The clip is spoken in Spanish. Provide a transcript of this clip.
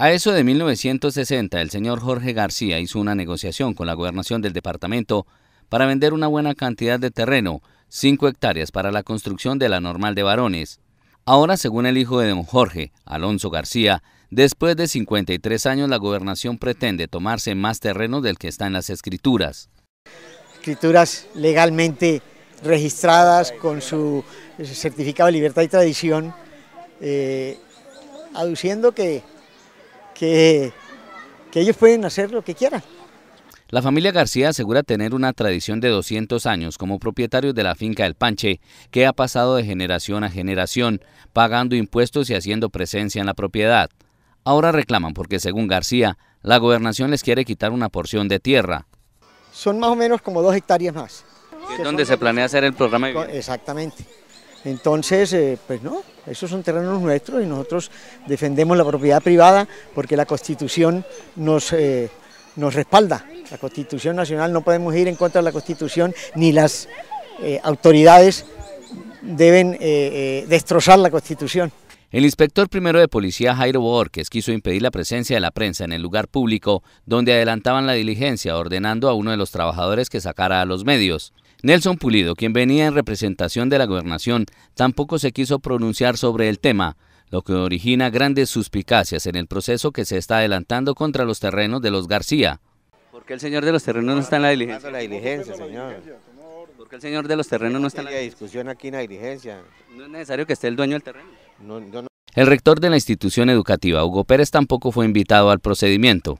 A eso de 1960, el señor Jorge García hizo una negociación con la gobernación del departamento para vender una buena cantidad de terreno, 5 hectáreas para la construcción de la normal de varones. Ahora, según el hijo de don Jorge, Alonso García, después de 53 años la gobernación pretende tomarse más terreno del que está en las escrituras. Escrituras legalmente registradas con su eh, certificado de libertad y tradición, eh, aduciendo que que, ellos pueden hacer lo que quieran. La familia García asegura tener una tradición de 200 años como propietarios de la finca El Panche, que ha pasado de generación a generación, pagando impuestos y haciendo presencia en la propiedad. Ahora reclaman porque, según García, la gobernación les quiere quitar una porción de tierra. Son más o menos como dos hectáreas más. donde se planea hacer el programa? Exactamente. Entonces, eh, pues no, esos son terrenos nuestros y nosotros defendemos la propiedad privada porque la Constitución nos, eh, respalda. La Constitución Nacional no podemos ir en contra de la Constitución ni las eh, autoridades deben destrozar la Constitución. El inspector primero de policía Jairo Borges quiso impedir la presencia de la prensa en el lugar público donde adelantaban la diligencia ordenando a uno de los trabajadores que sacara a los medios. Nelson Pulido, quien venía en representación de la gobernación, tampoco se quiso pronunciar sobre el tema, lo que origina grandes suspicacias en el proceso que se está adelantando contra los terrenos de los García. ¿Por qué el señor de los terrenos no está en la diligencia? La diligencia, señor. ¿Por qué el señor de los terrenos no está en la discusión aquí en la diligencia? No es necesario que esté el dueño del terreno. El rector de la institución educativa, Hugo Pérez, tampoco fue invitado al procedimiento.